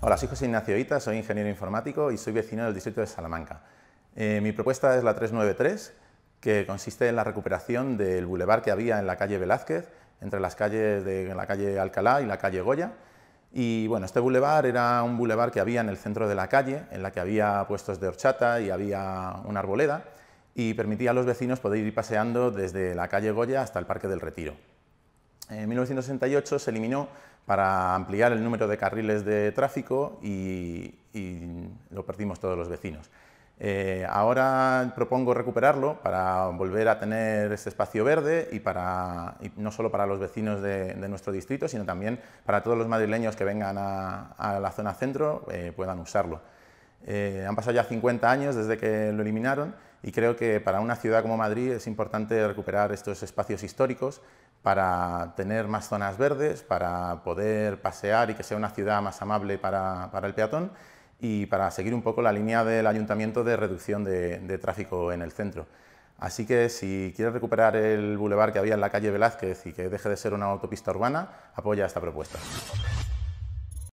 Hola, soy José Ignacio Ita, soy ingeniero informático y soy vecino del distrito de Salamanca. Eh, mi propuesta es la 393, que consiste en la recuperación del bulevar que había en la calle Velázquez, entre las calles de la calle Alcalá y la calle Goya. Y bueno, este bulevar era un bulevar que había en el centro de la calle, en la que había puestos de horchata y había una arboleda, y permitía a los vecinos poder ir paseando desde la calle Goya hasta el Parque del Retiro. En 1968 se eliminó para ampliar el número de carriles de tráfico y, lo perdimos todos los vecinos. Eh, ahora propongo recuperarlo para volver a tener ese espacio verde y, no solo para los vecinos de, nuestro distrito, sino también para todos los madrileños que vengan a, la zona centro eh, puedan usarlo. Eh, han pasado ya 50 años desde que lo eliminaron y creo que para una ciudad como Madrid es importante recuperar estos espacios históricos para tener más zonas verdes, para poder pasear y que sea una ciudad más amable para, el peatón y para seguir un poco la línea del ayuntamiento de reducción de, de tráfico en el centro. Así que si quieres recuperar el bulevar que había en la calle Velázquez y que deje de ser una autopista urbana, apoya esta propuesta.